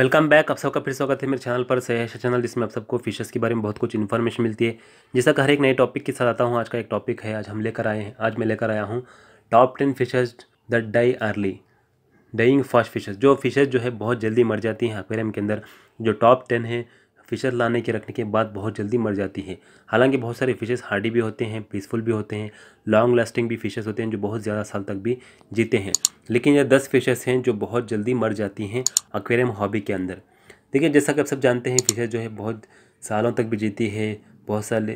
welcome back आप सबका फिर स्वागत है मेरे चैनल पर ऐसा चैनल जिसमें आप सबको फिशेस के बारे में बहुत कुछ इन्फॉर्मेशन मिलती है जैसा कि हर एक नए टॉपिक के साथ आता हूँ आज का एक टॉपिक है आज हम लेकर आए हैं आज मैं लेकर आया हूँ top ten fishes the die early dying fast fishes जो फिशेज जो है बहुत जल्दी मर जाती हैं एक्वेरियम के अंदर जो टॉप टेन है फिशेज़ लाने के रखने के बाद बहुत जल्दी मर जाती है हालांकि बहुत सारे फिशेज़ हार्डी भी होते हैं पीसफुल भी होते हैं लॉन्ग लास्टिंग भी फिशेज़ होते हैं जो बहुत ज़्यादा साल तक भी जीते हैं लेकिन यह दस फिशेज़ हैं जो बहुत जल्दी मर जाती हैं अक्वेरियम हॉबी के अंदर देखिए जैसा कि आप सब जानते हैं फिशेज़ जो है बहुत सालों तक भी जीती है बहुत साल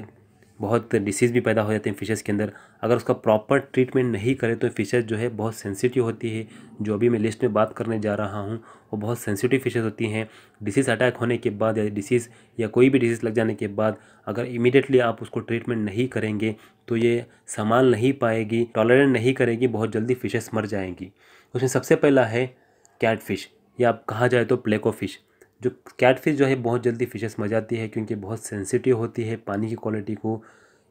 बहुत डिसीज़ भी पैदा हो जाते हैं फ़िशेज़ के अंदर अगर उसका प्रॉपर ट्रीटमेंट नहीं करें तो फ़िशेज़ जो है बहुत सेंसिटिव होती है जो अभी मैं लिस्ट में बात करने जा रहा हूँ वो बहुत सेंसिटिव फ़िशेज़ होती हैं डिसीज़ अटैक होने के बाद या डिसीज़ या कोई भी डिसीज़ लग जाने के बाद अगर इमीडिएटली आप उसको ट्रीटमेंट नहीं करेंगे तो ये संभाल नहीं पाएगी टॉलरेंट नहीं करेगी बहुत जल्दी फ़िशेज़ मर जाएंगी उसमें सबसे पहला है कैट फिश या आप कहा जाए तो प्लेको फिश जो कैटफिश जो है बहुत जल्दी फिशेस मर जाती है क्योंकि बहुत सेंसिटिव होती है पानी की क्वालिटी को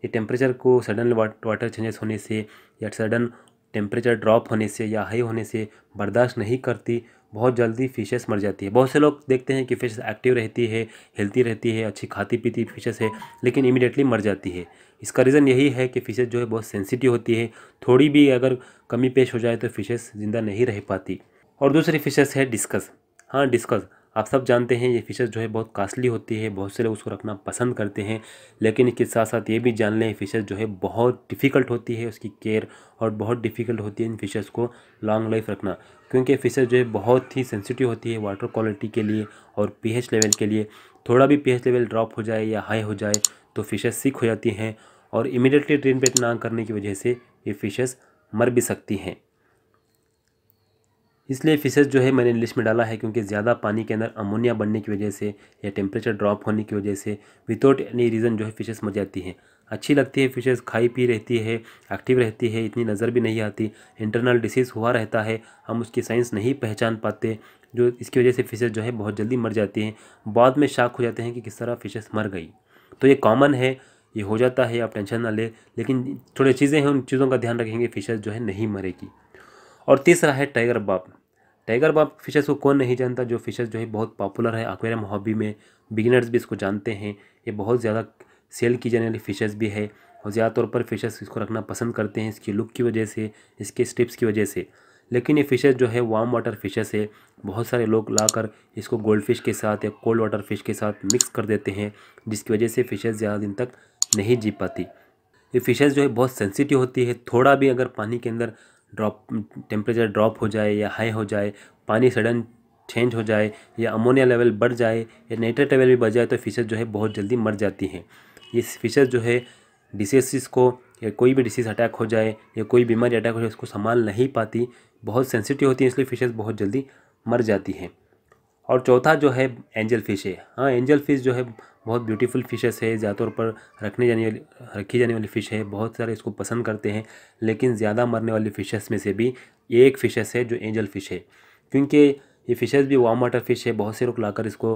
ये टेम्परेचर को सडन वाटर चेंजेस होने से या सडन टेम्परेचर ड्रॉप होने से या हाई होने से बर्दाश्त नहीं करती बहुत जल्दी फिशेस मर जाती है बहुत से लोग देखते हैं कि फ़िश एक्टिव रहती है हेल्थी रहती है अच्छी खाती पीती फिशेस है लेकिन इमिडिएटली मर जाती है इसका रीज़न यही है कि फिशेस जो है बहुत सेंसिटिव होती है थोड़ी भी अगर कमी पेश हो जाए तो फिशेस ज़िंदा नहीं रह पाती और दूसरी फिशेस है डिस्कस हाँ डिस्कस आप सब जानते हैं ये फ़िशेज़ जो है बहुत कास्टली होती है बहुत से लोग उसको रखना पसंद करते हैं लेकिन इसके साथ साथ ये भी जान लें फ़िशेज़ जो है बहुत डिफ़िकल्ट होती है उसकी केयर और बहुत डिफ़िकल्ट होती है इन फ़िशेज़ को लॉन्ग लाइफ रखना क्योंकि फ़िशेज़ जो है बहुत ही सेंसिटिव होती है वाटर क्वालिटी के लिए और पी लेवल के लिए थोड़ा भी पी लेवल ड्रॉप हो जाए या हाई हो जाए तो फ़िशेज़ सीख हो जाती हैं और इमिडियटली ट्रेन पेट ना करने की वजह से ये फ़िशेज़ मर भी सकती हैं इसलिए फिशेज़ जो है मैंने लिस्ट में डाला है क्योंकि ज़्यादा पानी के अंदर अमोनिया बनने की वजह से या टेम्परेचर ड्रॉप होने की वजह से विदाउट एनी रीज़न जो है फिशेज मर जाती हैं अच्छी लगती है फिशेज खाई पी रहती है एक्टिव रहती है इतनी नज़र भी नहीं आती इंटरनल डिसीज़ हुआ रहता है हम उसकी साइंस नहीं पहचान पाते जो इसकी वजह से फिशेज जो है बहुत जल्दी मर जाती हैं बाद में शाक हो जाते हैं कि किस तरह फिशेज मर गई तो ये कॉमन है ये हो जाता है आप टेंशन ना ले लेकिन थोड़ी चीज़ें हैं उन चीज़ों का ध्यान रखेंगे फिशेज जो है नहीं मरेगी और तीसरा है टाइगर बाप टाइगर बाप फिशेस को कौन नहीं जानता जो फिशेस जो है बहुत पॉपुलर है एक्वेरियम हॉबी में बिगिनर्स भी इसको जानते हैं ये बहुत ज़्यादा सेल की जाने वाली फिशेस भी है और ज़्यादा तौर पर फिशेस इसको रखना पसंद करते हैं इसकी लुक की वजह से इसके स्टिप्स की वजह से लेकिन ये फ़िशेज़ जो है वार्म वाटर फिशेस है बहुत सारे लोग लाकर इसको गोल्ड फिश के साथ या कोल्ड वाटर फिश के साथ मिक्स कर देते हैं जिसकी वजह से फ़िशेज़ ज़्यादा दिन तक नहीं जी पाती ये फ़िशेज़ जो है बहुत सेंसिटिव होती है थोड़ा भी अगर पानी के अंदर ड्रॉप टेम्परेचर ड्रॉप हो जाए या हाई हो जाए पानी सडन चेंज हो जाए या अमोनिया लेवल बढ़ जाए या नाइट्रेट लेवल भी बढ़ जाए तो फिशेज जो है बहुत जल्दी मर जाती हैं ये फिशेज जो है डिसेसिस को या कोई भी डिसीज़ अटैक हो जाए या कोई बीमारी अटैक हो जाए उसको संभाल नहीं पाती बहुत सेंसिटिव होती है इसलिए फिशेज बहुत जल्दी मर जाती हैं और चौथा जो है एंजल फिश है हाँ एंजल फिश जो है बहुत ब्यूटीफुल फिशेस है ज़्यादातर पर रखने जाने वाली रखी जाने वाली फ़िश है बहुत सारे इसको पसंद करते हैं लेकिन ज़्यादा मरने वाली फ़िशेस में से भी एक फ़िशेस है जो एंजल फ़िश है क्योंकि ये फ़िशेस भी वार्म वाटर फ़िश है बहुत से लोग लाकर इसको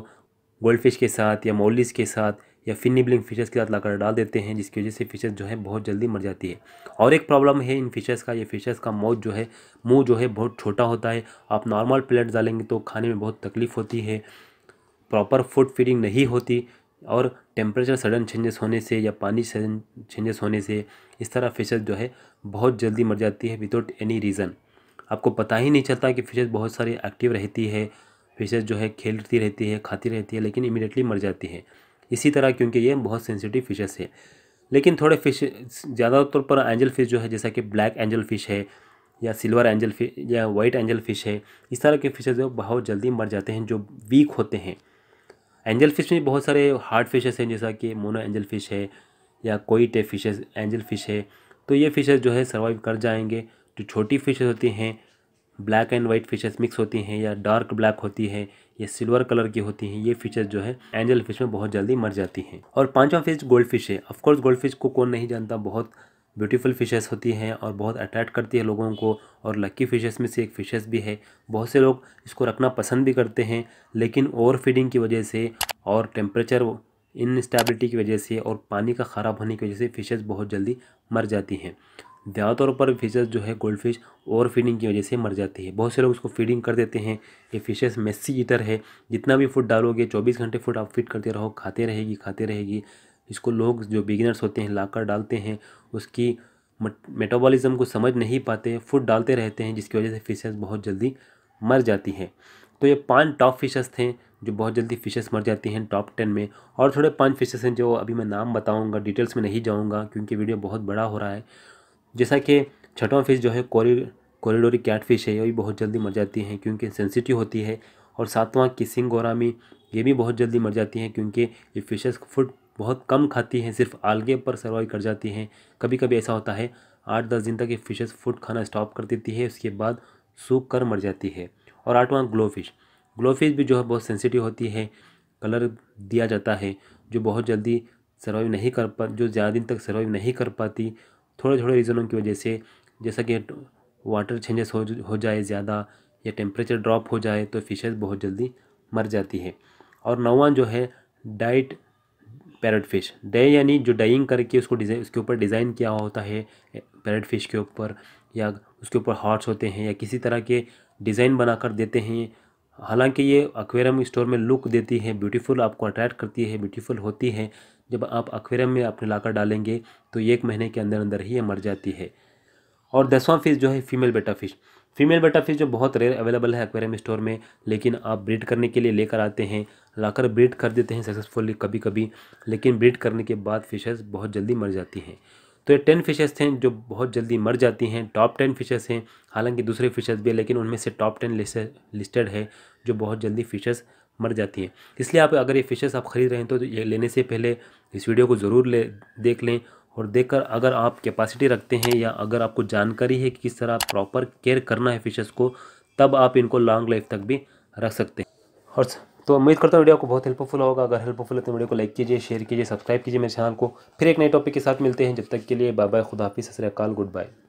गोल्ड फिश के साथ या मोलिस के साथ या फिनिबलिंग फिशेस के साथ लाकर डाल देते हैं जिसकी वजह से फिशेस जो है बहुत जल्दी मर जाती है और एक प्रॉब्लम है इन फिशेस का ये फिशेस का मौत जो है मुँह जो है बहुत छोटा होता है आप नॉर्मल प्लेट डालेंगे तो खाने में बहुत तकलीफ़ होती है प्रॉपर फूड फीडिंग नहीं होती और टेम्परेचर सडन चेंजेस होने से या पानी सडन चेंजेस होने से इस तरह फिशेज जो है बहुत जल्दी मर जाती है विदाउट एनी रीज़न आपको पता ही नहीं चलता कि फिशेज बहुत सारी एक्टिव रहती है फिशेज जो है खेलती रहती है खाती रहती है लेकिन इमिडियटली मर जाती है इसी तरह क्योंकि ये बहुत सेंसिटिव फिशेस है लेकिन थोड़े फिश ज़्यादातर पर एंजल फिश जो है जैसा कि ब्लैक एंजल फिश है या सिल्वर एंजल फिश या वाइट एंजल फिश है इस तरह के फिशेज बहुत जल्दी मर जाते हैं जो वीक होते हैं एंजल फिश में बहुत सारे हार्ड फिशेस हैं जैसा कि मोनो एंजल फिश है या कोई टे फिशेस एंजल फिश है तो ये फिशेस जो है सर्वाइव कर जाएंगे जो छोटी फिशेस होती हैं black and white fishes mix होती हैं या डार्क ब्लैक होती है या सिल्वर कलर की होती हैं ये फिशेस जो है एंजल फिश में बहुत जल्दी मर जाती हैं और पांचवा फिश गोल्ड फिश है ऑफकोर्स गोल्ड फिश को कौन नहीं जानता बहुत ब्यूटीफुल फ़िशेस होती हैं और बहुत अट्रैक्ट करती है लोगों को और लक्की फ़िशेस में से एक फ़िशेस भी है बहुत से लोग इसको रखना पसंद भी करते हैं लेकिन ओवर फीडिंग की वजह से और टेम्परेचर इनस्टेबिलिटी की वजह से और पानी का ख़राब होने की वजह से फ़िशेस बहुत जल्दी मर जाती हैं ज़्यादातर पर फिशेस जो है गोल्ड फिश ओवर फीडिंग की वजह से मर जाती है बहुत से लोग उसको फीडिंग कर देते हैं ये फिशेस मेसी ईटर है जितना भी फूड डालोगे 24 घंटे फूड आप फीड करते रहो खाते रहेगी खाते रहेगी इसको लोग जो बिगिनर्स होते हैं लाकर डालते हैं उसकी मेटाबॉलिज्म को समझ नहीं पाते फूड डालते रहते हैं जिसकी वजह से फिशेस बहुत जल्दी मर जाती हैं तो ये पाँच टॉप फिशेस थे जो बहुत जल्दी फिशेस मर जाती हैं टॉप टेन में और थोड़े पाँच फिशेस हैं जो अभी मैं नाम बताऊंगा डिटेल्स में नहीं जाऊंगा क्योंकि वीडियो बहुत बड़ा हो रहा है जैसा कि छठवां फिश जो है कोरि कॉरिडोरी कैट फिश है ये भी बहुत जल्दी मर जाती हैं क्योंकि सेंसिटिव होती है और सातवां किसिंग गोरामी ये भी बहुत जल्दी मर जाती हैं क्योंकि ये फिशेज़ फूड बहुत कम खाती हैं सिर्फ आलगे पर सर्वाइव कर जाती हैं कभी कभी ऐसा होता है आठ दस दिन तक ये फिशेस फूड खाना स्टॉप कर देती है उसके बाद सूख कर मर जाती है और आठवां ग्लोफिश ग्लोफिश भी जो है बहुत सेंसिटिव होती है कलर दिया जाता है जो बहुत जल्दी सर्वाइव नहीं कर पा जो ज़्यादा दिन तक सर्वाइव नहीं कर पाती थोड़े थोड़े रीज़नों की वजह से जैसा कि वाटर चेंजेस हो हो जाए ज़्यादा या टेम्परेचर ड्रॉप हो जाए तो फिशेज़ बहुत जल्दी मर जाती है और नौवां जो है डाइट पैरट फिश डे यानी जो डाइंग करके उसको डिज़ाइन उसके ऊपर डिज़ाइन किया होता है पैरट फिश के ऊपर या उसके ऊपर हार्ट्स होते हैं या किसी तरह के डिज़ाइन बनाकर देते हैं हालांकि ये एक्वेरियम स्टोर में लुक देती है ब्यूटीफुल आपको अट्रैक्ट करती है ब्यूटीफुल होती है जब आप एक्वेरियम में अपने लाकर डालेंगे तो एक महीने के अंदर अंदर ही ये मर जाती है और दसवां फिश जो है फीमेल बेटा फिश फीमेल बटरफिश जो बहुत रेयर अवेलेबल है एक्वेरियम स्टोर में लेकिन आप ब्रीड करने के लिए लेकर आते हैं लाकर ब्रीड कर देते हैं सक्सेसफुली कभी कभी लेकिन ब्रीड करने के बाद फिशेस बहुत जल्दी मर जाती हैं तो ये टेन फिशेस थे जो बहुत जल्दी मर जाती हैं टॉप टेन फिशेस हैं हालांकि दूसरे फिशेस भी हैं लेकिन उनमें से टॉप टेन लिस्टेड है जो बहुत जल्दी फिशेस मर जाती हैं इसलिए आप अगर ये फिशेस आप ख़रीद रहे हैं तो ये लेने से पहले इस वीडियो को ज़रूर ले देख लें और देखकर अगर आप कैपेसिटी रखते हैं या अगर आपको जानकारी है कि किस तरह प्रॉपर केयर करना है फिशेस को तब आप इनको लॉन्ग लाइफ तक भी रख सकते हैं और तो उम्मीद करता हूँ वीडियो आपको बहुत हेल्पफुल होगा अगर हेल्पफुल है तो वीडियो को लाइक कीजिए शेयर कीजिए सब्सक्राइब कीजिए मेरे चैनल को फिर एक नए टॉपिक के साथ मिलते हैं जब तक के लिए बाय बाय खुदाफी ससरकाल गुड बाय